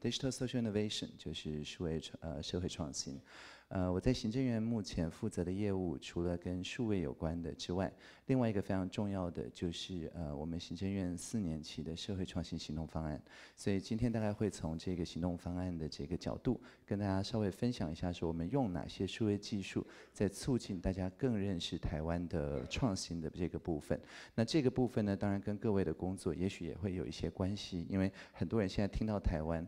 Digital social innovation 就是社会呃社会创新。呃，我在行政院目前负责的业务，除了跟数位有关的之外，另外一个非常重要的就是呃，我们行政院四年期的社会创新行动方案。所以今天大概会从这个行动方案的这个角度，跟大家稍微分享一下，说我们用哪些数位技术，在促进大家更认识台湾的创新的这个部分。那这个部分呢，当然跟各位的工作也许也会有一些关系，因为很多人现在听到台湾。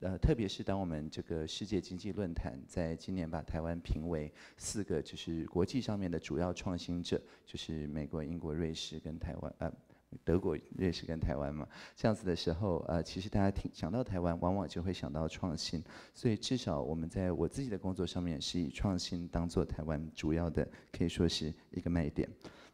呃，特别是当我们这个世界经济论坛在今年把台湾评为四个就是国际上面的主要创新者，就是美国、英国、瑞士跟台湾，呃，德国、瑞士跟台湾嘛，这样子的时候，呃，其实大家听想到台湾，往往就会想到创新。所以至少我们在我自己的工作上面，是以创新当做台湾主要的，可以说是一个卖点。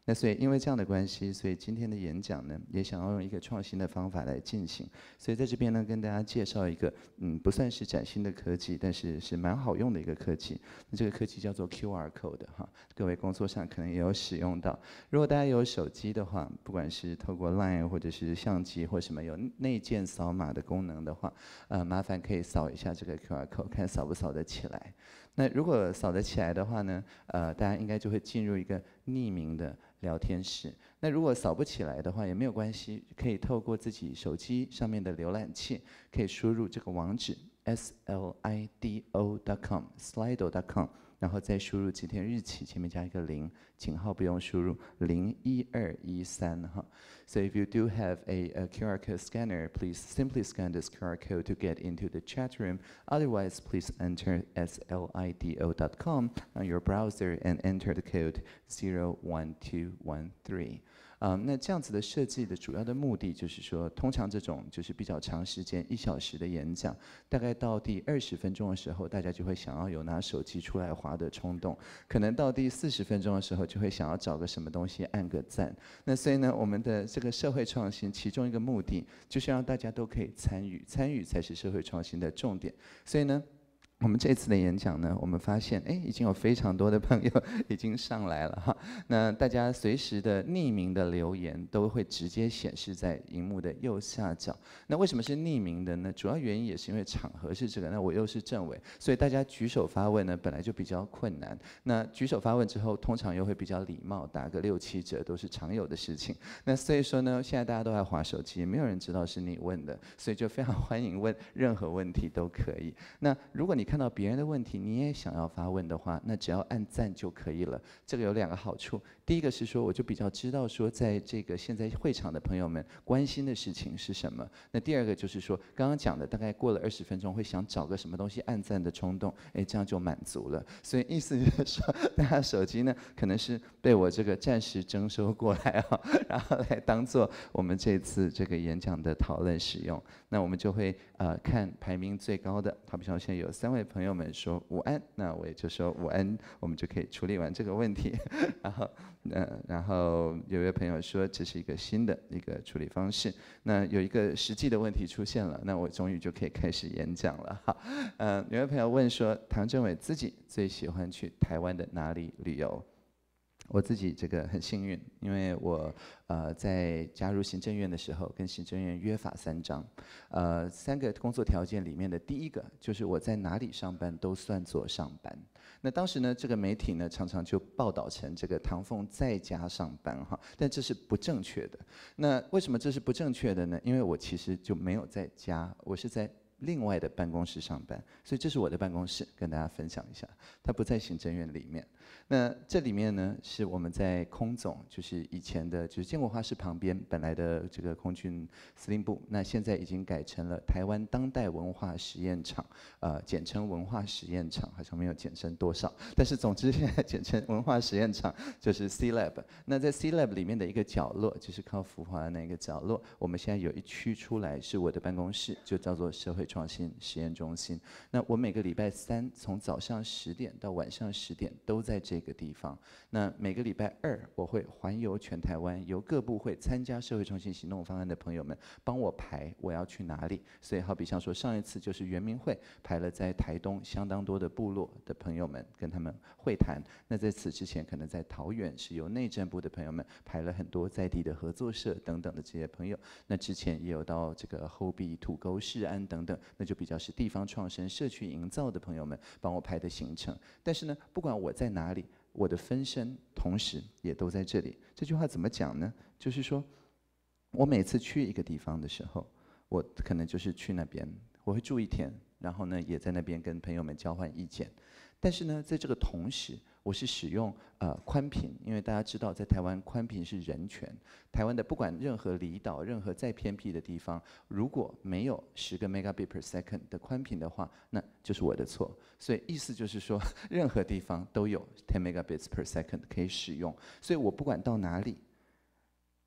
那所以，因为这样的关系，所以今天的演讲呢，也想要用一个创新的方法来进行。所以在这边呢，跟大家介绍一个，嗯，不算是崭新的科技，但是是蛮好用的一个科技。那这个科技叫做 Q R code 哈，各位工作上可能也有使用到。如果大家有手机的话，不管是透过 LINE 或者是相机或什么有内建扫码的功能的话，呃，麻烦可以扫一下这个 Q R code，看扫不扫得起来。那如果扫得起来的话呢，呃，大家应该就会进入一个匿名的。聊天室，那如果扫不起来的话也没有关系，可以透过自己手机上面的浏览器，可以输入这个网址 s l i d o dot com，slid o dot com。然后再输入几天日期，前面加一个零，井号不用输入，零一二一三哈。So if you do have a, a QR code scanner, please simply scan this QR code to get into the chat room. Otherwise, please enter slido.com on your browser and enter the code 01213. 啊，那这样子的设计的主要的目的就是说，通常这种就是比较长时间一小时的演讲，大概到第二十分钟的时候，大家就会想要有拿手机出来划的冲动；，可能到第四十分钟的时候，就会想要找个什么东西按个赞。那所以呢，我们的这个社会创新其中一个目的就是让大家都可以参与，参与才是社会创新的重点。所以呢。我们这次的演讲呢，我们发现哎，已经有非常多的朋友 已经上来了哈。那大家随时的匿名的留言都会直接显示在荧幕的右下角。那为什么是匿名的呢？主要原因也是因为场合是这个，那我又是政委，所以大家举手发问呢本来就比较困难。那举手发问之后，通常又会比较礼貌，打个六七折都是常有的事情。那所以说呢，现在大家都在划手机，没有人知道是你问的，所以就非常 欢迎问任何问题都可以。那如果你。看到别人的问题，你也想要发问的话，那只要按赞就可以了。这个有两个好处，第一个是说，我就比较知道说，在这个现在会场的朋友们关心的事情是什么。那第二个就是说，刚刚讲的大概过了二十分钟，会想找个什么东西按赞的冲动，哎，这样就满足了。所以意思就是说，大家手机呢，可能是被我这个暂时征收过来啊，然后来当做我们这次这个演讲的讨论使用。那我们就会呃看排名最高的，好比上现在有三位。位朋友们说午安，那我也就说午安，我们就可以处理完这个问题。然后，嗯，然后有位朋友说这是一个新的一个处理方式。那有一个实际的问题出现了，那我终于就可以开始演讲了。哈，嗯，有位朋友问说，唐政委自己最喜欢去台湾的哪里旅游？我自己这个很幸运，因为我呃在加入行政院的时候，跟行政院约法三章，呃三个工作条件里面的第一个就是我在哪里上班都算作上班。那当时呢，这个媒体呢常常就报道成这个唐凤在家上班哈，但这是不正确的。那为什么这是不正确的呢？因为我其实就没有在家，我是在。另外的办公室上班，所以这是我的办公室，跟大家分享一下。它不在行政院里面。那这里面呢是我们在空总，就是以前的，就是建国画室旁边本来的这个空军司令部，那现在已经改成了台湾当代文化实验场，呃，简称文化实验场，好像没有简称多少，但是总之现在简称文化实验场就是 C Lab。那在 C Lab 里面的一个角落，就是靠浮华那个角落，我们现在有一区出来是我的办公室，就叫做社会。创新实验中心。那我每个礼拜三从早上十点到晚上十点都在这个地方。那每个礼拜二我会环游全台湾，由各部会参加社会创新行动方案的朋友们帮我排我要去哪里。所以好比像说上一次就是圆明会排了在台东相当多的部落的朋友们跟他们会谈。那在此之前可能在桃园是由内政部的朋友们排了很多在地的合作社等等的这些朋友。那之前也有到这个后壁土沟市安等等。那就比较是地方创生、社区营造的朋友们帮我拍的行程。但是呢，不管我在哪里，我的分身同时也都在这里。这句话怎么讲呢？就是说我每次去一个地方的时候，我可能就是去那边，我会住一天。然后呢，也在那边跟朋友们交换意见，但是呢，在这个同时，我是使用呃宽频，因为大家知道，在台湾宽频是人权。台湾的不管任何离岛、任何再偏僻的地方，如果没有十个 Mbps e a e r e c o n d 的宽频的话，那就是我的错。所以意思就是说，任何地方都有 ten m a b i t s per second 可以使用。所以我不管到哪里，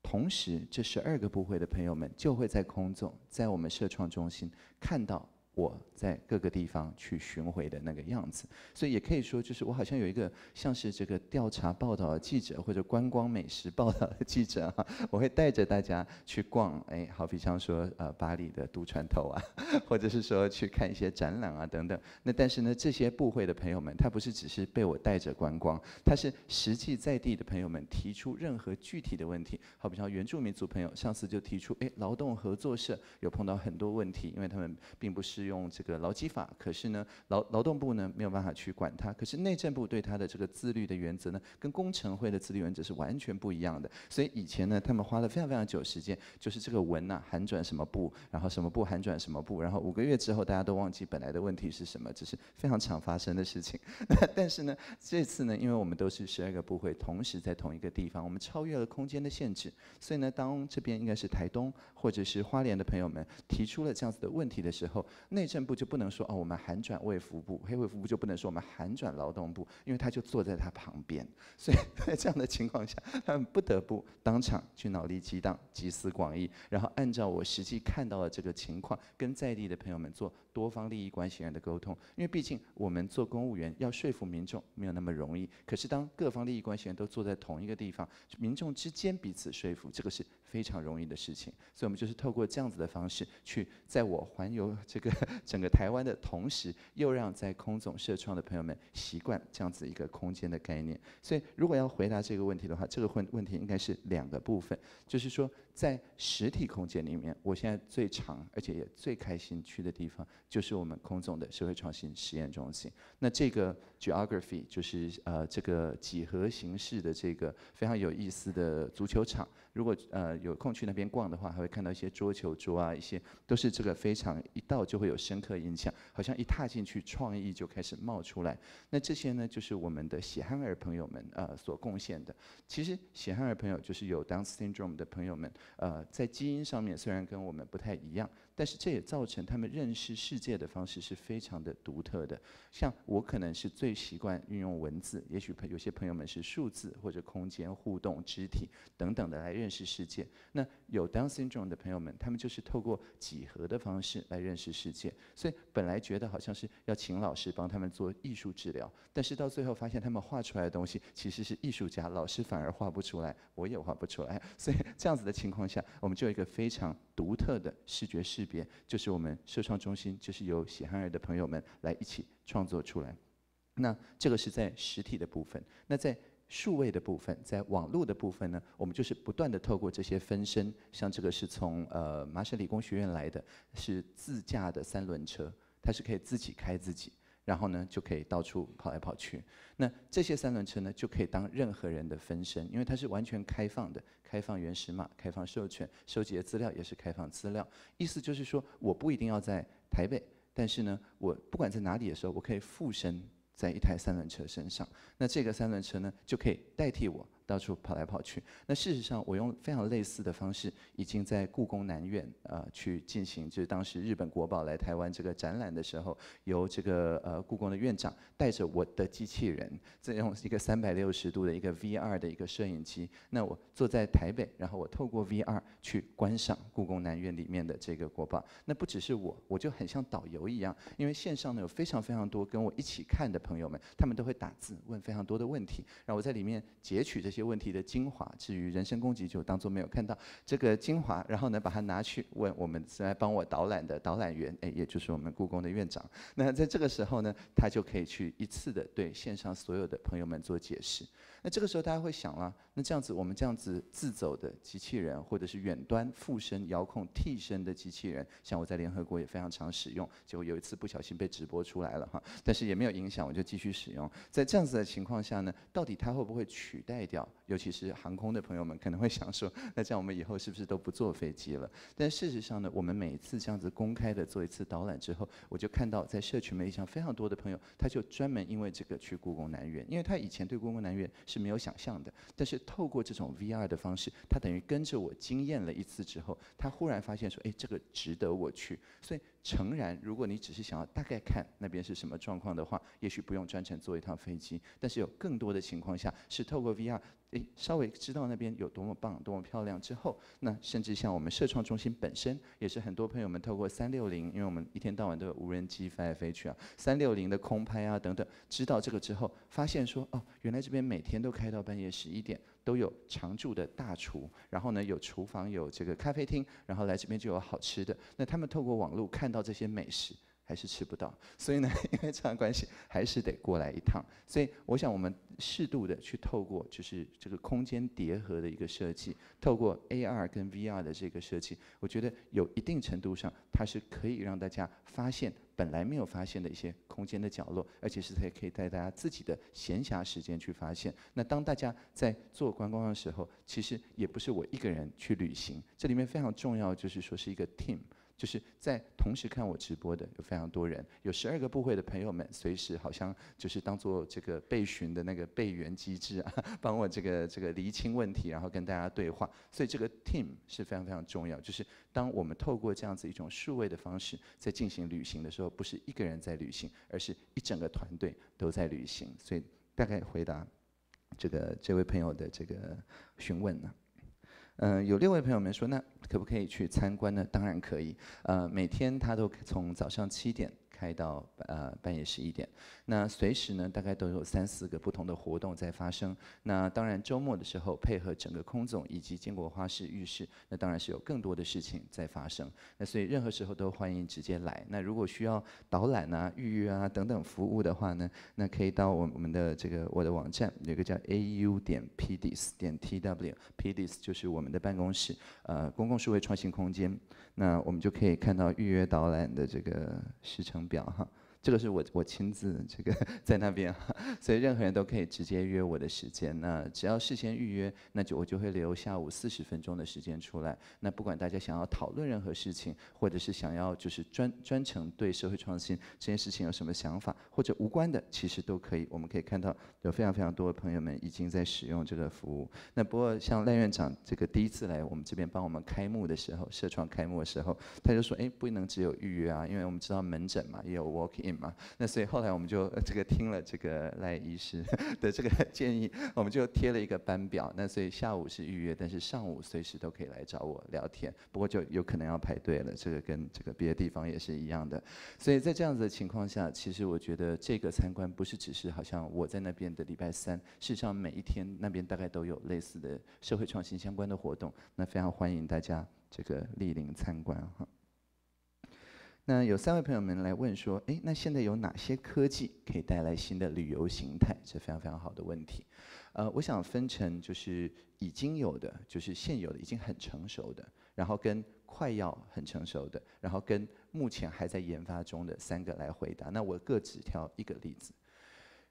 同时这十二个部会的朋友们就会在空总，在我们社创中心看到。我在各个地方去巡回的那个样子，所以也可以说，就是我好像有一个像是这个调查报道的记者或者观光美食报道的记者啊，我会带着大家去逛，哎，好比像说呃巴黎的渡船头啊，或者是说去看一些展览啊等等。那但是呢，这些部会的朋友们，他不是只是被我带着观光，他是实际在地的朋友们提出任何具体的问题，好比像原住民族朋友上次就提出，哎，劳动合作社有碰到很多问题，因为他们并不适用。用这个劳基法，可是呢，劳劳动部呢没有办法去管它。可是内政部对它的这个自律的原则呢，跟工程会的自律原则是完全不一样的。所以以前呢，他们花了非常非常久时间，就是这个文呐，函转什么部，然后什么部函转什么部，然后五个月之后大家都忘记本来的问题是什么，这是非常常发生的事情。但是呢，这次呢，因为我们都是十二个部会同时在同一个地方，我们超越了空间的限制，所以呢，当这边应该是台东或者是花莲的朋友们提出了这样子的问题的时候，那。内政部就不能说哦，我们韩转卫福部；黑卫福部就不能说我们韩转劳动部，因为他就坐在他旁边。所以 在这样的情况下，他们不得不当场去脑力激荡、集思广益，然后按照我实际看到的这个情况，跟在地的朋友们做。多方利益关系人的沟通，因为毕竟我们做公务员要说服民众没有那么容易。可是当各方利益关系人都坐在同一个地方，民众之间彼此说服，这个是非常容易的事情。所以我们就是透过这样子的方式，去在我环游这个 整个台湾的同时，又让在空总社创的朋友们习惯这样子一个空间的概念。所以如果要回答这个问题的话，这个问问题应该是两个部分，就是说。在实体空间里面，我现在最长而且也最开心去的地方，就是我们空总的社会创新实验中心。那这个。Geography 就是呃这个几何形式的这个非常有意思的足球场。如果呃有空去那边逛的话，还会看到一些桌球桌啊，一些都是这个非常一到就会有深刻印象，好像一踏进去创意就开始冒出来。那这些呢，就是我们的血汉儿朋友们呃所贡献的。其实血汉儿朋友就是有 Down syndrome 的朋友们呃在基因上面虽然跟我们不太一样。但是这也造成他们认识世界的方式是非常的独特的。像我可能是最习惯运用文字，也许有些朋友们是数字或者空间互动、肢体等等的来认识世界。那有 dancing e 的朋友们，他们就是透过几何的方式来认识世界。所以本来觉得好像是要请老师帮他们做艺术治疗，但是到最后发现他们画出来的东西其实是艺术家老师反而画不出来，我也画不出来。所以这样子的情况下，我们就有一个非常独特的视觉视。别，就是我们社创中心，就是由喜憨儿的朋友们来一起创作出来。那这个是在实体的部分，那在数位的部分，在网络的部分呢，我们就是不断的透过这些分身，像这个是从呃麻省理工学院来的，是自驾的三轮车，它是可以自己开自己。然后呢，就可以到处跑来跑去。那这些三轮车呢，就可以当任何人的分身，因为它是完全开放的，开放原始码，开放授权，收集的资料也是开放资料。意思就是说，我不一定要在台北，但是呢，我不管在哪里的时候，我可以附身在一台三轮车身上。那这个三轮车呢，就可以代替我。到处跑来跑去。那事实上，我用非常类似的方式，已经在故宫南院呃去进行，就是当时日本国宝来台湾这个展览的时候，由这个呃故宫的院长带着我的机器人，用一个三百六十度的一个 VR 的一个摄影机。那我坐在台北，然后我透过 VR 去观赏故宫南院里面的这个国宝。那不只是我，我就很像导游一样，因为线上呢有非常非常多跟我一起看的朋友们，他们都会打字问非常多的问题，然后我在里面截取这些。问题的精华，至于人身攻击就当做没有看到这个精华，然后呢，把它拿去问我们是来帮我导览的导览员，哎，也就是我们故宫的院长。那在这个时候呢，他就可以去一次的对线上所有的朋友们做解释。那这个时候大家会想了，那这样子我们这样子自走的机器人，或者是远端附身、遥控替身的机器人，像我在联合国也非常常使用，结果有一次不小心被直播出来了哈，但是也没有影响，我就继续使用。在这样子的情况下呢，到底它会不会取代掉？尤其是航空的朋友们可能会想说，那这样我们以后是不是都不坐飞机了？但事实上呢，我们每一次这样子公开的做一次导览之后，我就看到在社群媒体上非常多的朋友，他就专门因为这个去故宫南苑，因为他以前对故宫南苑是没有想象的。但是透过这种 V R 的方式，他等于跟着我经验了一次之后，他忽然发现说，哎，这个值得我去。所以。诚然，如果你只是想要大概看那边是什么状况的话，也许不用专程坐一趟飞机。但是有更多的情况下，是透过 VR 诶，稍微知道那边有多么棒、多么漂亮之后，那甚至像我们社创中心本身，也是很多朋友们透过三六零，因为我们一天到晚都有无人机飞来飞去啊，三六零的空拍啊等等，知道这个之后，发现说哦，原来这边每天都开到半夜十一点。都有常驻的大厨，然后呢有厨房有这个咖啡厅，然后来这边就有好吃的。那他们透过网络看到这些美食。还是吃不到，所以呢，因为这样关系，还是得过来一趟。所以我想，我们适度的去透过就是这个空间叠合的一个设计，透过 AR 跟 VR 的这个设计，我觉得有一定程度上，它是可以让大家发现本来没有发现的一些空间的角落，而且是它也可以带大家自己的闲暇时间去发现。那当大家在做观光的时候，其实也不是我一个人去旅行，这里面非常重要就是说是一个 team。就是在同时看我直播的有非常多人，有十二个部会的朋友们，随时好像就是当做这个备询的那个备援机制啊，帮我这个这个厘清问题，然后跟大家对话。所以这个 team 是非常非常重要。就是当我们透过这样子一种数位的方式在进行旅行的时候，不是一个人在旅行，而是一整个团队都在旅行。所以大概回答这个这位朋友的这个询问呢。嗯，有六位朋友们说，那可不可以去参观呢？当然可以。呃，每天他都从早上七点。开到呃半夜十一点，那随时呢大概都有三四个不同的活动在发生。那当然周末的时候，配合整个空总以及建国花市浴室，那当然是有更多的事情在发生。那所以任何时候都欢迎直接来。那如果需要导览啊、预约啊等等服务的话呢，那可以到我我们的这个我的网站，有个叫 a u 点 p d s 点 t w，p d s 就是我们的办公室，呃公共数位创新空间。那我们就可以看到预约导览的这个时程表哈。这个是我我亲自这个 在那边，所以任何人都可以直接约我的时间。那只要事先预约，那就我就会留下午四十分钟的时间出来。那不管大家想要讨论任何事情，或者是想要就是专专程对社会创新这件事情有什么想法，或者无关的，其实都可以。我们可以看到有非常非常多的朋友们已经在使用这个服务。那不过像赖院长这个第一次来我们这边帮我们开幕的时候，社创开幕的时候，他就说：哎，不能只有预约啊，因为我们知道门诊嘛，也有 walk in。那所以后来我们就这个听了这个赖医师 的这个 建议，我们就贴了一个班表。那所以下午是预约，但是上午随时都可以来找我聊天。不过就有可能要排队了，这个跟这个别的地方也是一样的。所以在这样子的情况下，其实我觉得这个参观不是只是好像我在那边的礼拜三，事实上每一天那边大概都有类似的社会创新相关的活动。那非常欢迎大家这个莅临参观哈。那有三位朋友们来问说：“诶，那现在有哪些科技可以带来新的旅游形态？这非常非常好的问题。呃，我想分成就是已经有的，就是现有的已经很成熟的，然后跟快要很成熟的，然后跟目前还在研发中的三个来回答。那我各只挑一个例子。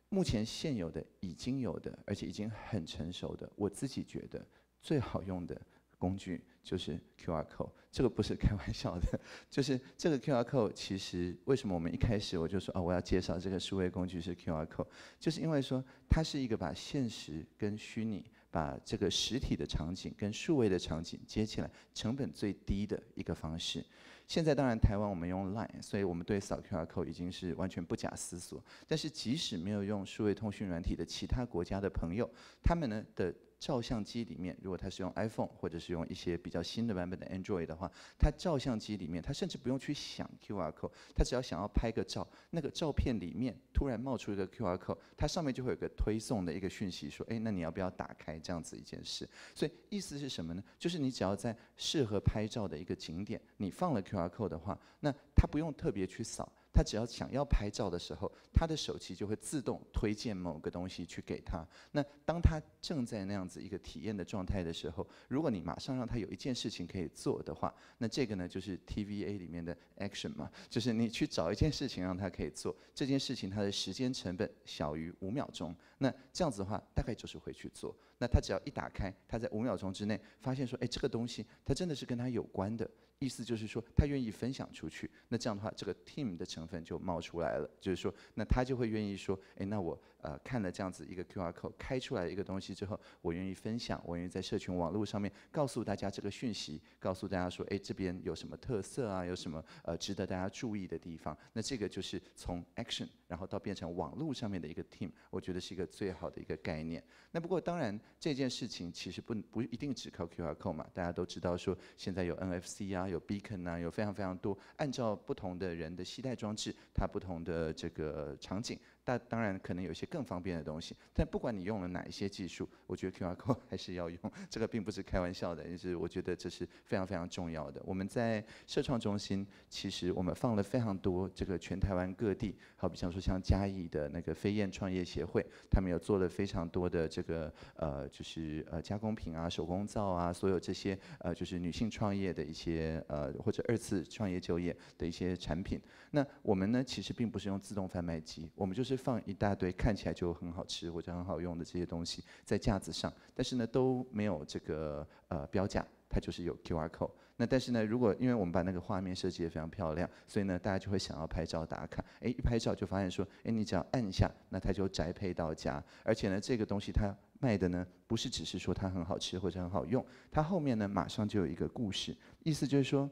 目前现有的、已经有的，而且已经很成熟的，我自己觉得最好用的工具。”就是 QR code，这个不是开玩笑的。就是这个 QR code，其实为什么我们一开始我就说啊，我要介绍这个数位工具是 QR code，就是因为说它是一个把现实跟虚拟、把这个实体的场景跟数位的场景接起来成本最低的一个方式。现在当然台湾我们用 Line，所以我们对扫 QR code 已经是完全不假思索。但是即使没有用数位通讯软体的其他国家的朋友，他们呢的。照相机里面，如果它是用 iPhone 或者是用一些比较新的版本的 Android 的话，它照相机里面，它甚至不用去想 QR code，它只要想要拍个照，那个照片里面突然冒出一个 QR code，它上面就会有个推送的一个讯息说，哎，那你要不要打开这样子一件事？所以意思是什么呢？就是你只要在适合拍照的一个景点，你放了 QR code 的话，那它不用特别去扫。他只要想要拍照的时候，他的手机就会自动推荐某个东西去给他。那当他正在那样子一个体验的状态的时候，如果你马上让他有一件事情可以做的话，那这个呢就是 TVA 里面的 action 嘛，就是你去找一件事情让他可以做，这件事情它的时间成本小于五秒钟。那这样子的话，大概就是会去做。那他只要一打开，他在五秒钟之内发现说，哎，这个东西他真的是跟他有关的，意思就是说他愿意分享出去。那这样的话，这个 team 的成分就冒出来了，就是说，那他就会愿意说，哎，那我。呃，看了这样子一个 QR code 开出来一个东西之后，我愿意分享，我愿意在社群网络上面告诉大家这个讯息，告诉大家说，哎，这边有什么特色啊，有什么呃值得大家注意的地方？那这个就是从 action，然后到变成网络上面的一个 team，我觉得是一个最好的一个概念。那不过当然这件事情其实不不一定只靠 QR code 嘛，大家都知道说现在有 NFC 啊，有 Beacon 啊，有非常非常多，按照不同的人的携带装置，它不同的这个场景。那当然可能有些更方便的东西，但不管你用了哪一些技术，我觉得 QR code 还是要用，这个并不是开玩笑的，也是我觉得这是非常非常重要的。我们在社创中心，其实我们放了非常多这个全台湾各地，好比像说像嘉义的那个飞燕创业协会，他们有做了非常多的这个呃，就是呃加工品啊、手工皂啊，所有这些呃就是女性创业的一些呃或者二次创业就业的一些产品。那我们呢，其实并不是用自动贩卖机，我们就是。放一大堆看起来就很好吃或者很好用的这些东西在架子上，但是呢都没有这个呃标价，它就是有 QR code。那但是呢，如果因为我们把那个画面设计得非常漂亮，所以呢大家就会想要拍照打卡。哎，一拍照就发现说，哎你只要按下，那它就宅配到家。而且呢这个东西它卖的呢不是只是说它很好吃或者很好用，它后面呢马上就有一个故事，意思就是说。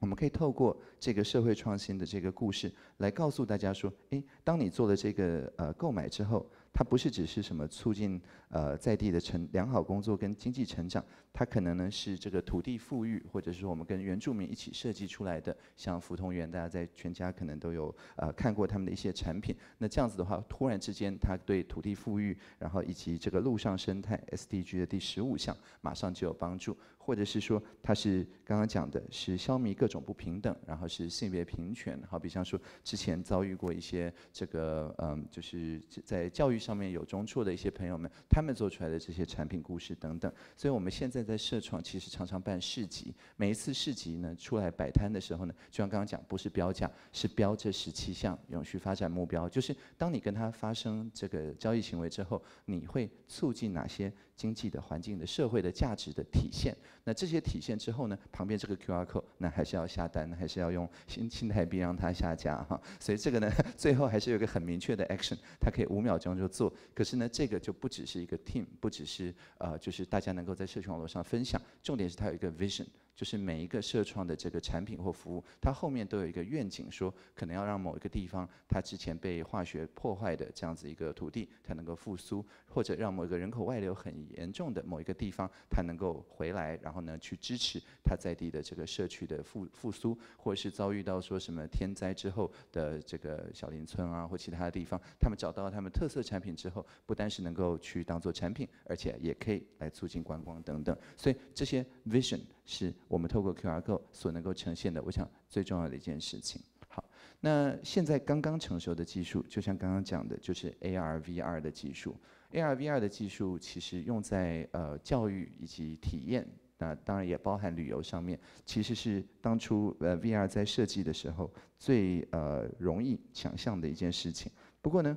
我们可以透过这个社会创新的这个故事，来告诉大家说：诶，当你做了这个呃购买之后。它不是只是什么促进呃在地的成良好工作跟经济成长，它可能呢是这个土地富裕，或者是我们跟原住民一起设计出来的，像福同园大家在全家可能都有呃看过他们的一些产品，那这样子的话，突然之间它对土地富裕，然后以及这个陆上生态 SDG 的第十五项马上就有帮助，或者是说它是刚刚讲的是消弭各种不平等，然后是性别平权，好比像说之前遭遇过一些这个嗯就是在教育。上面有中处的一些朋友们，他们做出来的这些产品故事等等，所以我们现在在社创其实常常办市集，每一次市集呢出来摆摊的时候呢，就像刚刚讲，不是标价，是标这十七项永续发展目标，就是当你跟他发生这个交易行为之后，你会促进哪些？经济的、环境的、社会的、价值的体现，那这些体现之后呢，旁边这个 QR code 那还是要下单，还是要用新新台币让它下架哈，所以这个呢，最后还是有一个很明确的 action，它可以五秒钟就做，可是呢，这个就不只是一个 team，不只是呃，就是大家能够在社群网络上分享，重点是它有一个 vision。就是每一个社创的这个产品或服务，它后面都有一个愿景，说可能要让某一个地方，它之前被化学破坏的这样子一个土地，它能够复苏，或者让某一个人口外流很严重的某一个地方，它能够回来，然后呢去支持它在地的这个社区的复复苏，或者是遭遇到说什么天灾之后的这个小林村啊或其他的地方，他们找到他们特色产品之后，不单是能够去当做产品，而且也可以来促进观光等等，所以这些 vision。是我们透过 QR Code 所能够呈现的，我想最重要的一件事情。好，那现在刚刚成熟的技术，就像刚刚讲的，就是 AR、VR 的技术。AR、VR 的技术其实用在呃教育以及体验，那当然也包含旅游上面，其实是当初呃 VR 在设计的时候最呃容易想象的一件事情。不过呢，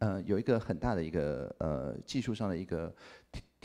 呃，有一个很大的一个呃技术上的一个。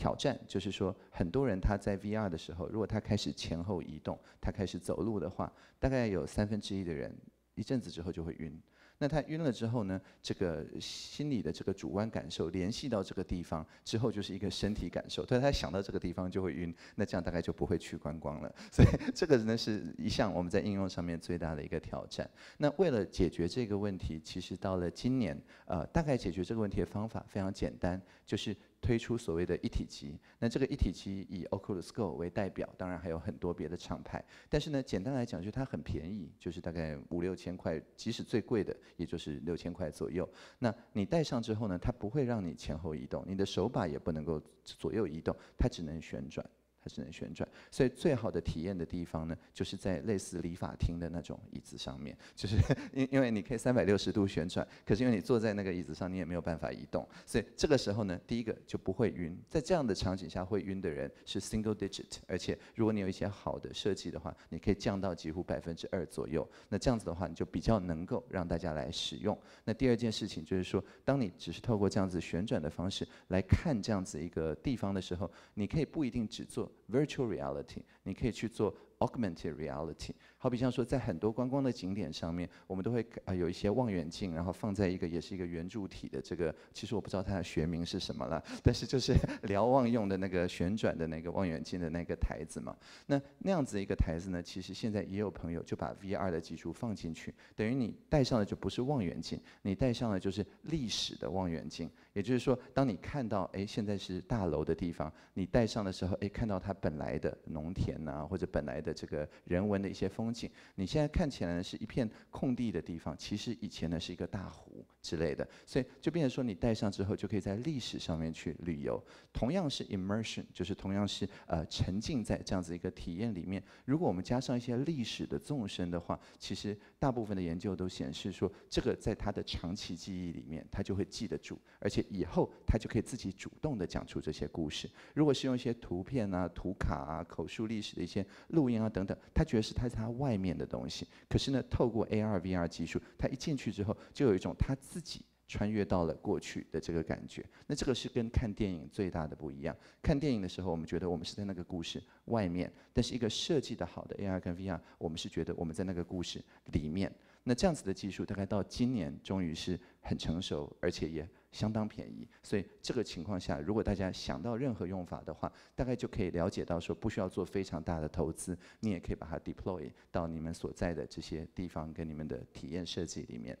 挑战就是说，很多人他在 VR 的时候，如果他开始前后移动，他开始走路的话，大概有三分之一的人，一阵子之后就会晕。那他晕了之后呢，这个心理的这个主观感受联系到这个地方之后，就是一个身体感受。当他想到这个地方就会晕，那这样大概就不会去观光了。所以这个呢是一项我们在应用上面最大的一个挑战。那为了解决这个问题，其实到了今年，呃，大概解决这个问题的方法非常简单，就是。推出所谓的一体机，那这个一体机以 Oculus Go 为代表，当然还有很多别的厂牌。但是呢，简单来讲就是它很便宜，就是大概五六千块，即使最贵的也就是六千块左右。那你戴上之后呢，它不会让你前后移动，你的手把也不能够左右移动，它只能旋转。它只能旋转，所以最好的体验的地方呢，就是在类似礼法厅的那种椅子上面，就是 因因为你可以三百六十度旋转，可是因为你坐在那个椅子上，你也没有办法移动，所以这个时候呢，第一个就不会晕。在这样的场景下会晕的人是 single digit，而且如果你有一些好的设计的话，你可以降到几乎百分之二左右。那这样子的话，你就比较能够让大家来使用。那第二件事情就是说，当你只是透过这样子旋转的方式来看这样子一个地方的时候，你可以不一定只做。Virtual reality，你可以去做 Augmented reality，好比像说在很多观光的景点上面，我们都会啊有一些望远镜，然后放在一个也是一个圆柱体的这个，其实我不知道它的学名是什么了，但是就是 瞭望用的那个旋转的那个望远镜的那个台子嘛。那那样子一个台子呢，其实现在也有朋友就把 VR 的技术放进去，等于你戴上的就不是望远镜，你戴上的就是历史的望远镜。也就是说，当你看到哎现在是大楼的地方，你戴上的时候，哎看到它本来的农田呐，或者本来的这个人文的一些风景，你现在看起来呢是一片空地的地方，其实以前呢是一个大湖之类的，所以就变成说你戴上之后就可以在历史上面去旅游。同样是 immersion，就是同样是呃沉浸在这样子一个体验里面。如果我们加上一些历史的纵深的话，其实大部分的研究都显示说，这个在它的长期记忆里面，它就会记得住，而且。以后他就可以自己主动的讲出这些故事。如果是用一些图片啊、图卡啊、口述历史的一些录音啊等等，他觉得是他他外面的东西。可是呢，透过 AR、VR 技术，他一进去之后，就有一种他自己穿越到了过去的这个感觉。那这个是跟看电影最大的不一样。看电影的时候，我们觉得我们是在那个故事外面；但是一个设计的好的 AR 跟 VR，我们是觉得我们在那个故事里面。那这样子的技术，大概到今年终于是很成熟，而且也。相当便宜，所以这个情况下，如果大家想到任何用法的话，大概就可以了解到说，不需要做非常大的投资，你也可以把它 deploy 到你们所在的这些地方跟你们的体验设计里面。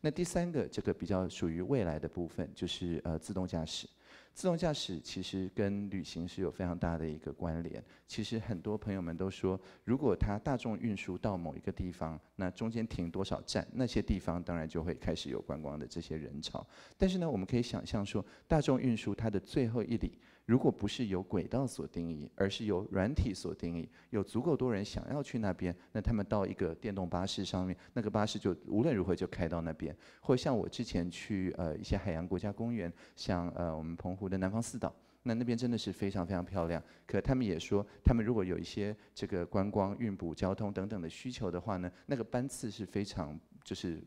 那第三个，这个比较属于未来的部分，就是呃，自动驾驶。自动驾驶其实跟旅行是有非常大的一个关联。其实很多朋友们都说，如果他大众运输到某一个地方，那中间停多少站，那些地方当然就会开始有观光的这些人潮。但是呢，我们可以想象说，大众运输它的最后一里。如果不是由轨道所定义，而是由软体所定义，有足够多人想要去那边，那他们到一个电动巴士上面，那个巴士就无论如何就开到那边。或像我之前去呃一些海洋国家公园，像呃我们澎湖的南方四岛，那那边真的是非常非常漂亮。可他们也说，他们如果有一些这个观光运补交通等等的需求的话呢，那个班次是非常就是。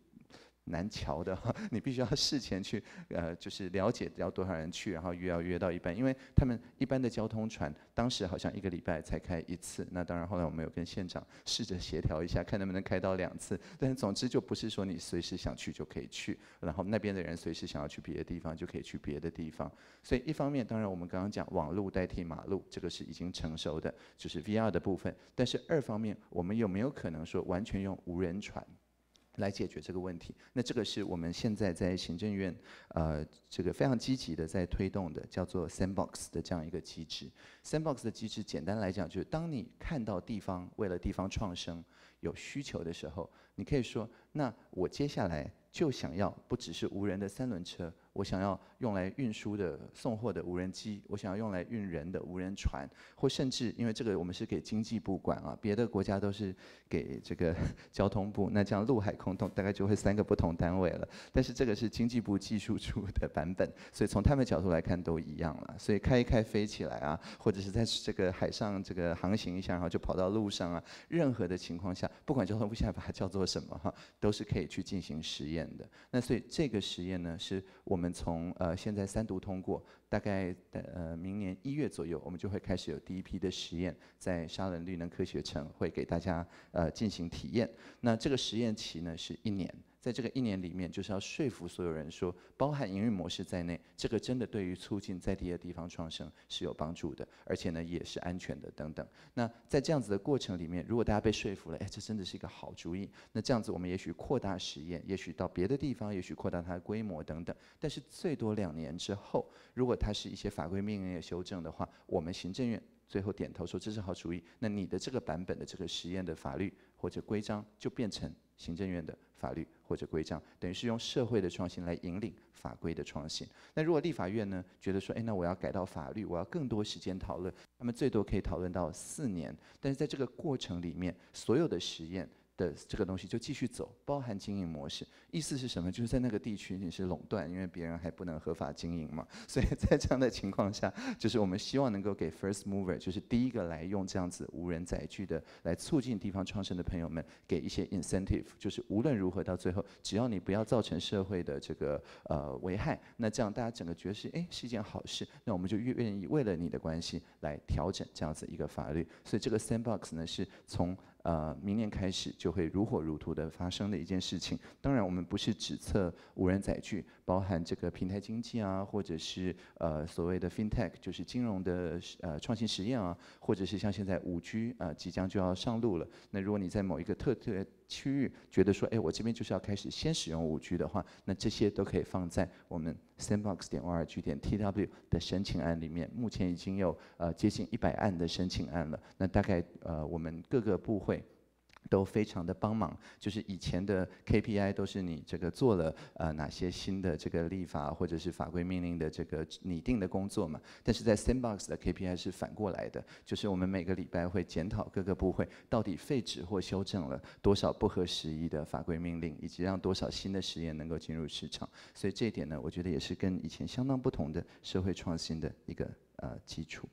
难瞧的，你必须要事前去，呃，就是了解要多少人去，然后约要约到一半，因为他们一般的交通船当时好像一个礼拜才开一次。那当然后来我们有跟县长试着协调一下，看能不能开到两次。但是总之就不是说你随时想去就可以去，然后那边的人随时想要去别的地方就可以去别的地方。所以一方面当然我们刚刚讲网路代替马路，这个是已经成熟的，就是 VR 的部分。但是二方面我们有没有可能说完全用无人船？来解决这个问题，那这个是我们现在在行政院呃这个非常积极的在推动的，叫做 sandbox 的这样一个机制。sandbox 的机制简单来讲，就是当你看到地方为了地方创生有需求的时候，你可以说，那我接下来就想要不只是无人的三轮车。我想要用来运输的送货的无人机，我想要用来运人的无人船，或甚至因为这个我们是给经济部管啊，别的国家都是给这个 交通部，那这样陆海空洞大概就会三个不同单位了。但是这个是经济部技术处的版本，所以从他们的角度来看都一样了。所以开一开飞起来啊，或者是在这个海上这个航行一下，然后就跑到路上啊，任何的情况下，不管交通部现在把它叫做什么哈，都是可以去进行实验的。那所以这个实验呢，是我们。从呃现在三读通过，大概呃明年一月左右，我们就会开始有第一批的实验，在沙伦绿能科学城会给大家呃进行体验。那这个实验期呢是一年。在这个一年里面，就是要说服所有人说，包含营运模式在内，这个真的对于促进在地的地方创生是有帮助的，而且呢也是安全的等等。那在这样子的过程里面，如果大家被说服了，哎，这真的是一个好主意。那这样子我们也许扩大实验，也许到别的地方，也许扩大它的规模等等。但是最多两年之后，如果它是一些法规命令的修正的话，我们行政院最后点头说这是好主意，那你的这个版本的这个实验的法律或者规章就变成。行政院的法律或者规章，等于是用社会的创新来引领法规的创新。那如果立法院呢，觉得说，哎，那我要改到法律，我要更多时间讨论，那么最多可以讨论到四年。但是在这个过程里面，所有的实验。的这个东西就继续走，包含经营模式，意思是什么？就是在那个地区你是垄断，因为别人还不能合法经营嘛。所以在这样的情况下，就是我们希望能够给 first mover，就是第一个来用这样子无人载具的来促进地方创生的朋友们，给一些 incentive，就是无论如何到最后，只要你不要造成社会的这个呃危害，那这样大家整个觉得是哎是一件好事，那我们就愿意为了你的关系来调整这样子一个法律。所以这个 sandbox 呢是从。呃，明年开始就会如火如荼的发生的一件事情。当然，我们不是只测无人载具，包含这个平台经济啊，或者是呃所谓的 FinTech，就是金融的呃创新实验啊，或者是像现在五 G 啊，即将就要上路了。那如果你在某一个特特，区域觉得说，哎，我这边就是要开始先使用五 G 的话，那这些都可以放在我们 sandbox. 点 o r G. 点 tw 的申请案里面。目前已经有呃接近一百案的申请案了。那大概呃我们各个部会。都非常的帮忙，就是以前的 KPI 都是你这个做了呃哪些新的这个立法或者是法规命令的这个拟定的工作嘛，但是在 SandBox 的 KPI 是反过来的，就是我们每个礼拜会检讨各个部会到底废止或修正了多少不合时宜的法规命令，以及让多少新的实验能够进入市场，所以这一点呢，我觉得也是跟以前相当不同的社会创新的一个呃基础。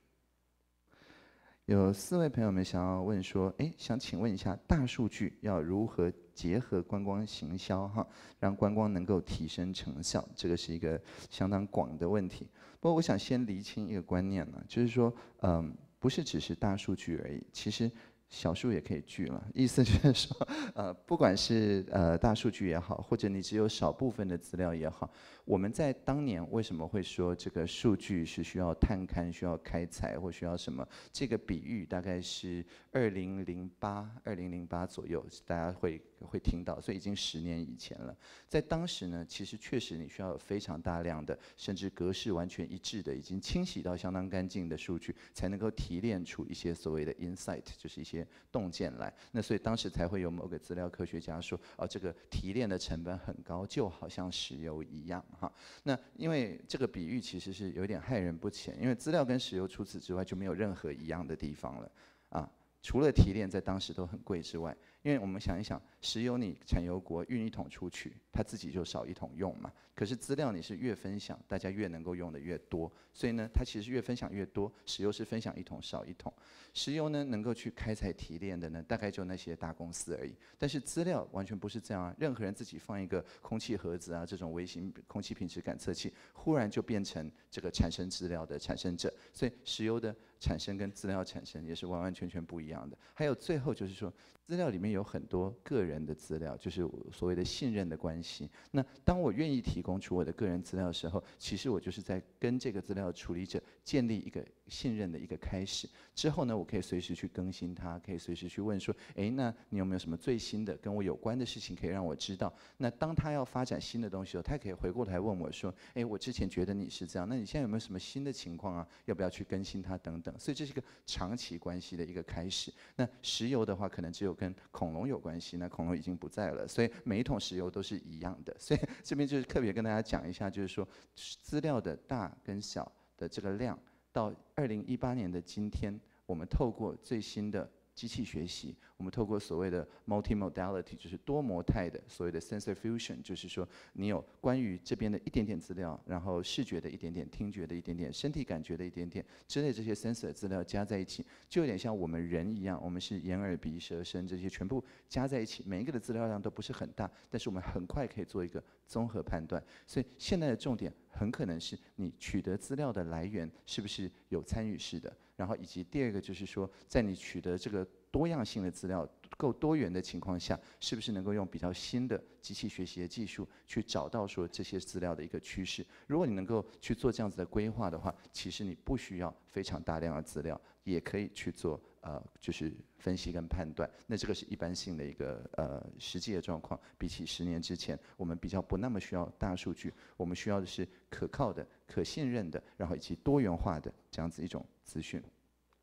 有四位朋友们想要问说，哎，想请问一下，大数据要如何结合观光行销哈，让观光能够提升成效？这个是一个相当广的问题。不过，我想先厘清一个观念呢，就是说，嗯，不是只是大数据而已，其实。小数也可以聚了，意思是说，呃，不管是呃大数据也好，或者你只有少部分的资料也好，我们在当年为什么会说这个数据是需要探勘、需要开采或需要什么？这个比喻大概是二零零八、二零零八左右，大家会会听到，所以已经十年以前了。在当时呢，其实确实你需要有非常大量的，甚至格式完全一致的，已经清洗到相当干净的数据，才能够提炼出一些所谓的 insight，就是一些。洞见来，那所以当时才会有某个资料科学家说，哦，这个提炼的成本很高，就好像石油一样，哈。那因为这个比喻其实是有点害人不浅，因为资料跟石油除此之外就没有任何一样的地方了，啊，除了提炼在当时都很贵之外。因为我们想一想，石油你产油国运一桶出去，它自己就少一桶用嘛。可是资料你是越分享，大家越能够用的越多。所以呢，它其实越分享越多，石油是分享一桶少一桶，石油呢能够去开采提炼的呢，大概就那些大公司而已。但是资料完全不是这样啊，任何人自己放一个空气盒子啊，这种微型空气品质感测器，忽然就变成这个产生资料的产生者。所以石油的产生跟资料产生也是完完全全不一样的。还有最后就是说，资料里面有。有很多个人的资料，就是所谓的信任的关系。那当我愿意提供出我的个人资料的时候，其实我就是在跟这个资料处理者建立一个信任的一个开始。之后呢，我可以随时去更新它，可以随时去问说，诶，那你有没有什么最新的跟我有关的事情可以让我知道？那当他要发展新的东西时候，他可以回过来问我说，诶，我之前觉得你是这样，那你现在有没有什么新的情况啊？要不要去更新它等等？所以这是一个长期关系的一个开始。那石油的话，可能只有跟恐龙有关系，那恐龙已经不在了，所以每一桶石油都是一样的。所以这边就是特别跟大家讲一下，就是说资料的大跟小的这个量，到二零一八年的今天，我们透过最新的。机器学习，我们透过所谓的 multi modality，就是多模态的，所谓的 sensor fusion，就是说你有关于这边的一点点资料，然后视觉的一点点，听觉的一点点，身体感觉的一点点，之类这些 sensor 的资料加在一起，就有点像我们人一样，我们是眼耳鼻舌身这些全部加在一起，每一个的资料量都不是很大，但是我们很快可以做一个。综合判断，所以现在的重点很可能是你取得资料的来源是不是有参与式的，然后以及第二个就是说，在你取得这个多样性的资料够多元的情况下，是不是能够用比较新的机器学习的技术去找到说这些资料的一个趋势？如果你能够去做这样子的规划的话，其实你不需要非常大量的资料，也可以去做。呃，就是分析跟判断，那这个是一般性的一个呃实际的状况。比起十年之前，我们比较不那么需要大数据，我们需要的是可靠的、可信任的，然后以及多元化的这样子一种资讯。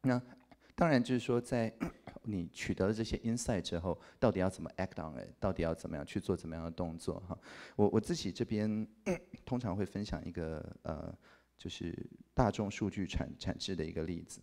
那当然就是说，在你取得了这些 insight 之后，到底要怎么 act on it？到底要怎么样去做怎么样的动作？哈，我我自己这边通常会分享一个呃，就是大众数据产产制的一个例子。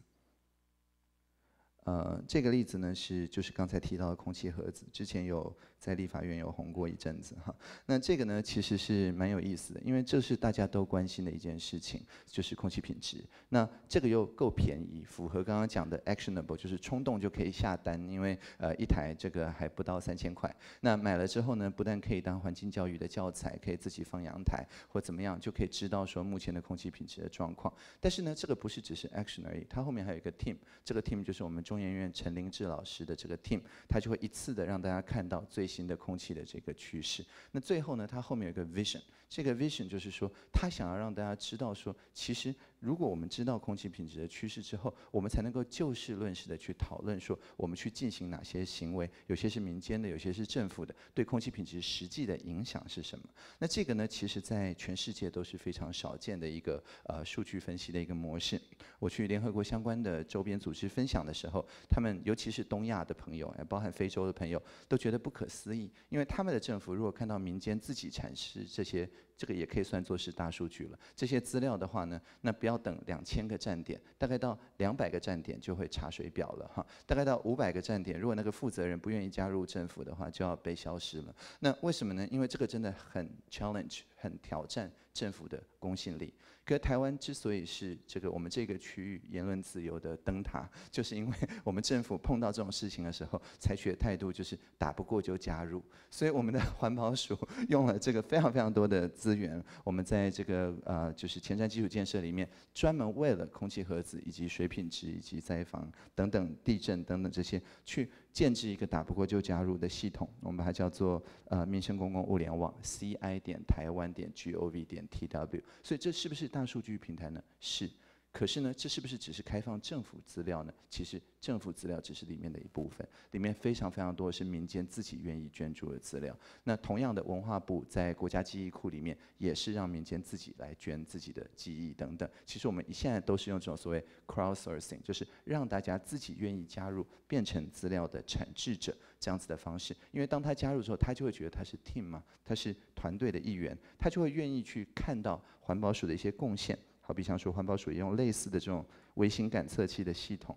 呃，这个例子呢是就是刚才提到的空气盒子，之前有在立法院有红过一阵子哈。那这个呢其实是蛮有意思的，因为这是大家都关心的一件事情，就是空气品质。那这个又够便宜，符合刚刚讲的 actionable，就是冲动就可以下单，因为呃一台这个还不到三千块。那买了之后呢，不但可以当环境教育的教材，可以自己放阳台或怎么样，就可以知道说目前的空气品质的状况。但是呢，这个不是只是 action 而已，它后面还有一个 team，这个 team 就是我们。中研院陈林志老师的这个 team，他就会一次的让大家看到最新的空气的这个趋势。那最后呢，他后面有一个 vision，这个 vision 就是说，他想要让大家知道说，其实。如果我们知道空气品质的趋势之后，我们才能够就事论事的去讨论说，我们去进行哪些行为，有些是民间的，有些是政府的，对空气品质实际的影响是什么？那这个呢，其实在全世界都是非常少见的一个呃数据分析的一个模式。我去联合国相关的周边组织分享的时候，他们尤其是东亚的朋友，哎，包含非洲的朋友，都觉得不可思议，因为他们的政府如果看到民间自己产生这些。这个也可以算作是大数据了。这些资料的话呢，那不要等两千个站点，大概到两百个站点就会查水表了哈。大概到五百个站点，如果那个负责人不愿意加入政府的话，就要被消失了。那为什么呢？因为这个真的很 challenge，很挑战政府的公信力。台湾之所以是这个我们这个区域言论自由的灯塔，就是因为我们政府碰到这种事情的时候，采取的态度就是打不过就加入。所以我们的环保署用了这个非常非常多的资源，我们在这个呃就是前瞻基础建设里面，专门为了空气盒子以及水品质以及灾防等等地震等等这些去。建置一个打不过就加入的系统，我们把它叫做呃民生公共物联网，ci 点台湾点 gov 点 tw。所以这是不是大数据平台呢？是。可是呢，这是不是只是开放政府资料呢？其实政府资料只是里面的一部分，里面非常非常多是民间自己愿意捐助的资料。那同样的，文化部在国家记忆库里面也是让民间自己来捐自己的记忆等等。其实我们现在都是用这种所谓 crowdsourcing，就是让大家自己愿意加入，变成资料的产制者这样子的方式。因为当他加入之后，他就会觉得他是 team 嘛，他是团队的一员，他就会愿意去看到环保署的一些贡献。好比像说环保署也用类似的这种微型感测器的系统。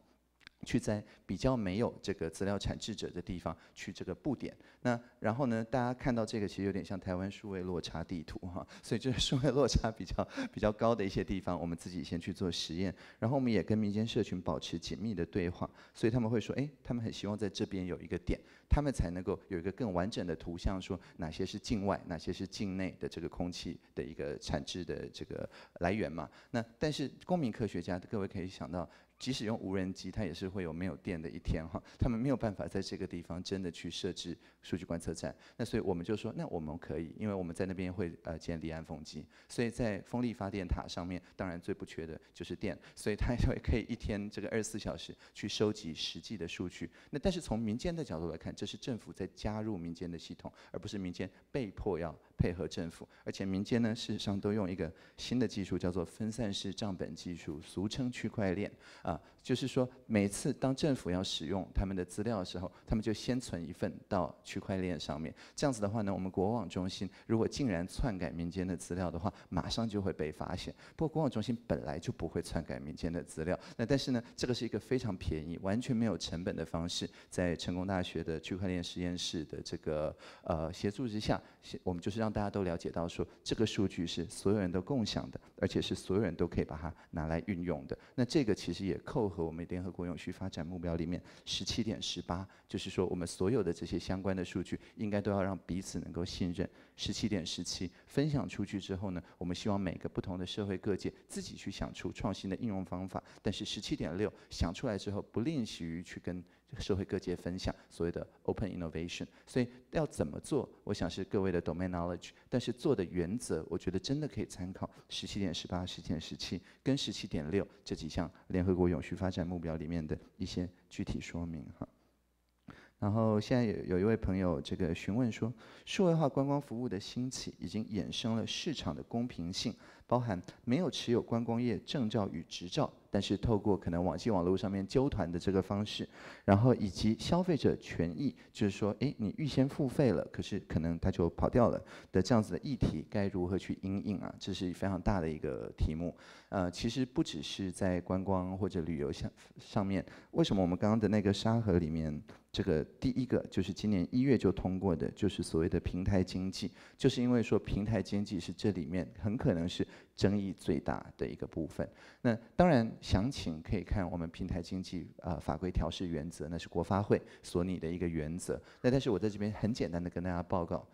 去在比较没有这个资料产制者的地方去这个布点，那然后呢，大家看到这个其实有点像台湾数位落差地图哈，所以就是数位落差比较比较高的一些地方，我们自己先去做实验，然后我们也跟民间社群保持紧密的对话，所以他们会说，哎，他们很希望在这边有一个点，他们才能够有一个更完整的图像，说哪些是境外，哪些是境内的这个空气的一个产制的这个来源嘛。那但是公民科学家，各位可以想到。即使用无人机，它也是会有没有电的一天哈。他们没有办法在这个地方真的去设置数据观测站。那所以我们就说，那我们可以，因为我们在那边会呃建立安风机，所以在风力发电塔上面，当然最不缺的就是电，所以它也会可以一天这个二十四小时去收集实际的数据。那但是从民间的角度来看，这是政府在加入民间的系统，而不是民间被迫要配合政府。而且民间呢，事实上都用一个新的技术叫做分散式账本技术，俗称区块链。啊，就是说，每次当政府要使用他们的资料的时候，他们就先存一份到区块链上面。这样子的话呢，我们国网中心如果竟然篡改民间的资料的话，马上就会被发现。不过国网中心本来就不会篡改民间的资料。那但是呢，这个是一个非常便宜、完全没有成本的方式。在成功大学的区块链实验室的这个呃协助之下，我们就是让大家都了解到说，这个数据是所有人都共享的，而且是所有人都可以把它拿来运用的。那这个其实也扣。和我们联合国永续发展目标里面十七点十八，就是说我们所有的这些相关的数据，应该都要让彼此能够信任。十七点十七分享出去之后呢，我们希望每个不同的社会各界自己去想出创新的应用方法。但是十七点六想出来之后，不吝惜于去跟。社会各界分享所谓的 open innovation，所以要怎么做？我想是各位的 domain knowledge，但是做的原则，我觉得真的可以参考十七点十八、十七点十七跟十七点六这几项联合国永续发展目标里面的一些具体说明哈。然后现在有有一位朋友这个询问说，数位化观光服务的兴起已经衍生了市场的公平性，包含没有持有观光业证照与执照，但是透过可能网际网络上面纠团的这个方式，然后以及消费者权益，就是说，哎，你预先付费了，可是可能他就跑掉了的这样子的议题，该如何去应应啊？这是非常大的一个题目。呃，其实不只是在观光或者旅游上上面，为什么我们刚刚的那个沙盒里面？这个第一个就是今年一月就通过的，就是所谓的平台经济，就是因为说平台经济是这里面很可能是争议最大的一个部分。那当然，详情可以看我们平台经济啊法规调试原则，那是国发会所拟的一个原则。那但是我在这边很简单的跟大家报告，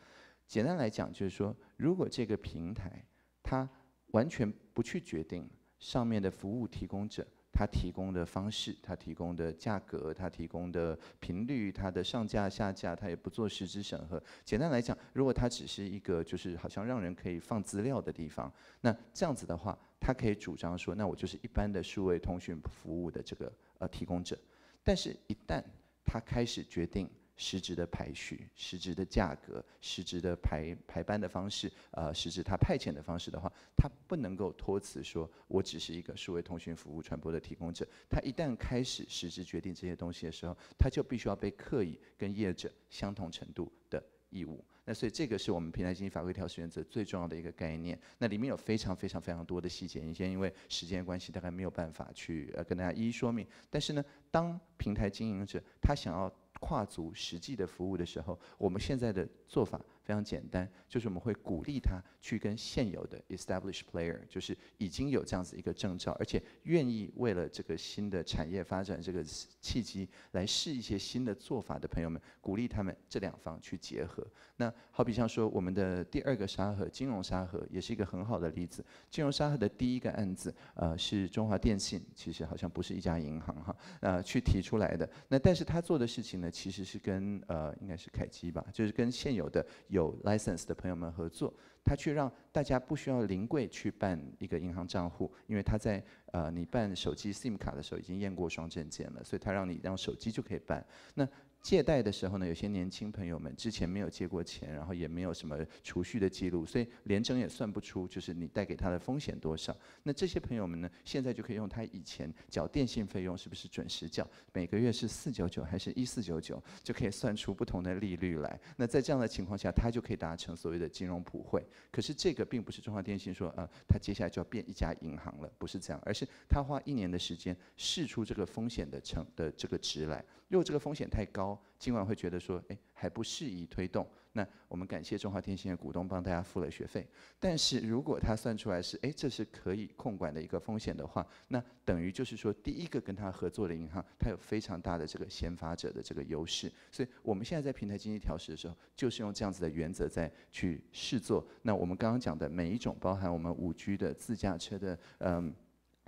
简单来讲就是说，如果这个平台它完全不去决定上面的服务提供者。他提供的方式、他提供的价格、他提供的频率、他的上架下架，他也不做实质审核。简单来讲，如果他只是一个就是好像让人可以放资料的地方，那这样子的话，他可以主张说，那我就是一般的数位通讯服务的这个呃提供者。但是，一旦他开始决定，实质的排序、实质的价格、实质的排排班的方式，呃，实质他派遣的方式的话，他不能够托词说，我只是一个数位通讯服务传播的提供者。他一旦开始实质决定这些东西的时候，他就必须要被刻意跟业者相同程度的义务。那所以这个是我们平台经济法规条适原则最重要的一个概念。那里面有非常非常非常多的细节，今天因为时间关系，大概没有办法去呃跟大家一一说明。但是呢，当平台经营者他想要跨足实际的服务的时候，我们现在的做法。非常简单，就是我们会鼓励他去跟现有的 established player，就是已经有这样子一个证照，而且愿意为了这个新的产业发展这个契机来试一些新的做法的朋友们，鼓励他们这两方去结合。那好比像说我们的第二个沙盒，金融沙盒也是一个很好的例子。金融沙盒的第一个案子，呃，是中华电信，其实好像不是一家银行哈，呃，去提出来的。那但是他做的事情呢，其实是跟呃，应该是凯基吧，就是跟现有的有有 license 的朋友们合作，他去让大家不需要临柜去办一个银行账户，因为他在呃你办手机 SIM 卡的时候已经验过双证件了，所以他让你让手机就可以办。那借贷的时候呢，有些年轻朋友们之前没有借过钱，然后也没有什么储蓄的记录，所以连整也算不出，就是你带给他的风险多少。那这些朋友们呢，现在就可以用他以前缴电信费用是不是准时缴，每个月是四九九还是一四九九，就可以算出不同的利率来。那在这样的情况下，他就可以达成所谓的金融普惠。可是这个并不是中华电信说啊，他接下来就要变一家银行了，不是这样，而是他花一年的时间试出这个风险的成的这个值来。如果这个风险太高，今晚会觉得说，哎，还不适宜推动。那我们感谢中华电信的股东帮大家付了学费。但是如果他算出来是，哎，这是可以控管的一个风险的话，那等于就是说，第一个跟他合作的银行，他有非常大的这个先发者的这个优势。所以我们现在在平台经济调试的时候，就是用这样子的原则在去试做。那我们刚刚讲的每一种，包含我们五 G 的自驾车的，嗯。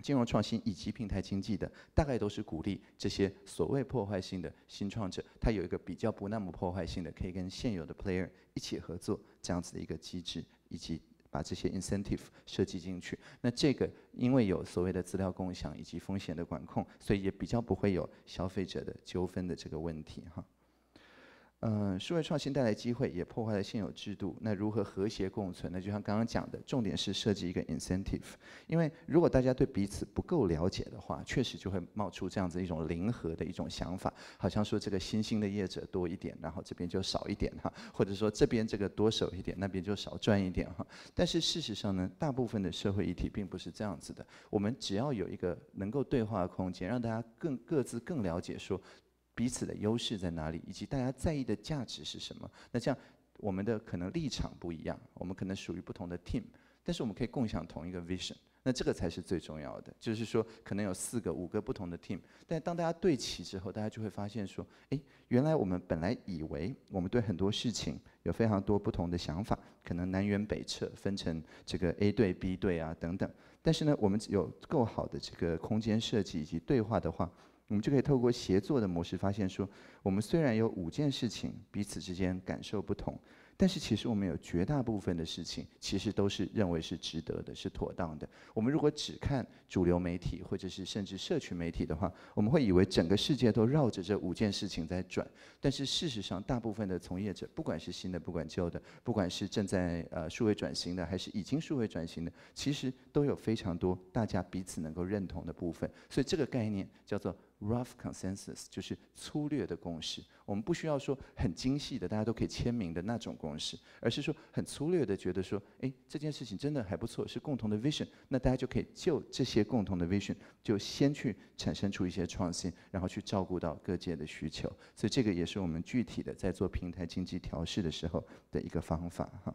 金融创新以及平台经济的，大概都是鼓励这些所谓破坏性的新创者，他有一个比较不那么破坏性的，可以跟现有的 player 一起合作这样子的一个机制，以及把这些 incentive 设计进去。那这个因为有所谓的资料共享以及风险的管控，所以也比较不会有消费者的纠纷的这个问题哈。嗯，社会创新带来机会，也破坏了现有制度。那如何和谐共存呢？就像刚刚讲的，重点是设计一个 incentive。因为如果大家对彼此不够了解的话，确实就会冒出这样子一种零和的一种想法，好像说这个新兴的业者多一点，然后这边就少一点哈；或者说这边这个多守一点，那边就少赚一点哈。但是事实上呢，大部分的社会议题并不是这样子的。我们只要有一个能够对话的空间，让大家更各自更了解说。彼此的优势在哪里，以及大家在意的价值是什么？那这样，我们的可能立场不一样，我们可能属于不同的 team，但是我们可以共享同一个 vision。那这个才是最重要的，就是说，可能有四个、五个不同的 team，但当大家对齐之后，大家就会发现说，诶，原来我们本来以为我们对很多事情有非常多不同的想法，可能南辕北辙，分成这个 A 队、B 队啊等等。但是呢，我们有够好的这个空间设计以及对话的话。我们就可以透过协作的模式，发现说，我们虽然有五件事情彼此之间感受不同，但是其实我们有绝大部分的事情，其实都是认为是值得的、是妥当的。我们如果只看主流媒体，或者是甚至社群媒体的话，我们会以为整个世界都绕着这五件事情在转。但是事实上，大部分的从业者，不管是新的，不管旧的，不管是正在呃数位转型的，还是已经数位转型的，其实都有非常多大家彼此能够认同的部分。所以这个概念叫做。Rough consensus 就是粗略的共识，我们不需要说很精细的，大家都可以签名的那种共识，而是说很粗略的，觉得说，哎，这件事情真的还不错，是共同的 vision，那大家就可以就这些共同的 vision，就先去产生出一些创新，然后去照顾到各界的需求，所以这个也是我们具体的在做平台经济调试的时候的一个方法哈。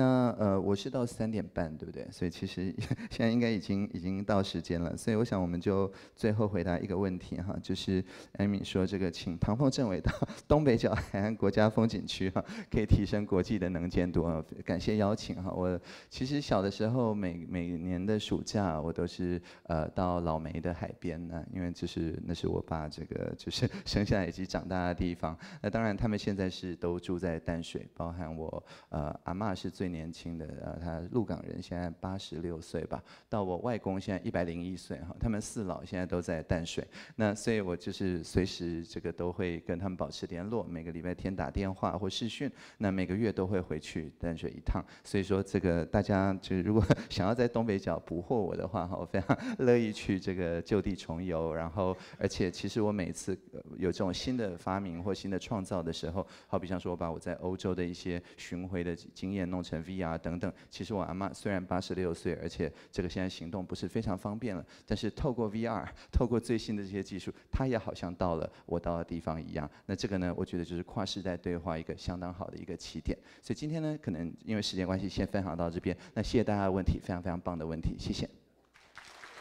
那呃，我是到三点半，对不对？所以其实 现在应该已经已经到时间了，所以我想我们就最后回答一个问题哈，就是艾米说这个，请唐凤政委到 东北角海岸国家风景区哈，可以提升国际的能见度啊，感谢邀请哈。我其实小的时候每每年的暑假我都是呃到老梅的海边呢，因为就是那是我爸这个就是 生下来以及长大的地方。那当然他们现在是都住在淡水，包含我呃阿妈是最。年轻的，呃，他鹿港人，现在八十六岁吧。到我外公现在一百零一岁，哈，他们四老现在都在淡水。那所以，我就是随时这个都会跟他们保持联络，每个礼拜天打电话或视讯。那每个月都会回去淡水一趟。所以说，这个大家就是如果 想要在东北角捕获我的话，哈，我非常 乐意去这个就地重游。然后，而且其实我每次有这种新的发明或新的创造的时候，好比像说我把我在欧洲的一些巡回的经验弄。成 VR 等等，其实我阿妈虽然八十六岁，而且这个现在行动不是非常方便了，但是透过 VR，透过最新的这些技术，她也好像到了我到的地方一样。那这个呢，我觉得就是跨世代对话一个相当好的一个起点。所以今天呢，可能因为时间关系，先分享到这边。那谢谢大家的问题，非常非常棒的问题，谢谢。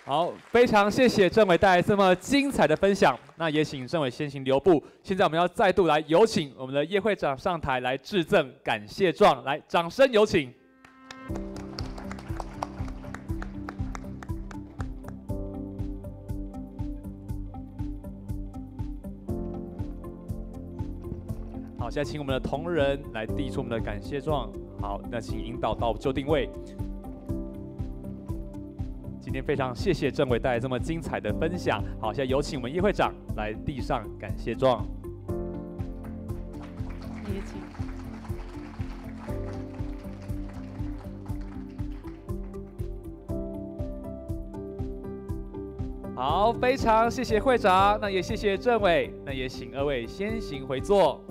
好，非常谢谢政委带来这么精彩的分享。那也请政委先行留步。现在我们要再度来有请我们的叶会长上台来致赠感谢状，来，掌声有请。好，现在请我们的同仁来递出我们的感谢状。好，那请引导到就定位。今天非常谢谢政委带来这么精彩的分享。好，现在有请我们叶会长来递上感谢状。请。好，非常谢谢会长，那也谢谢政委，那也请二位先行回座。